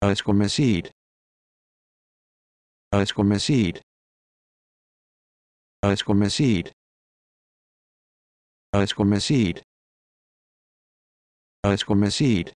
Escomecid. Escomecid. Escomecid. Escomecid. Escomecid.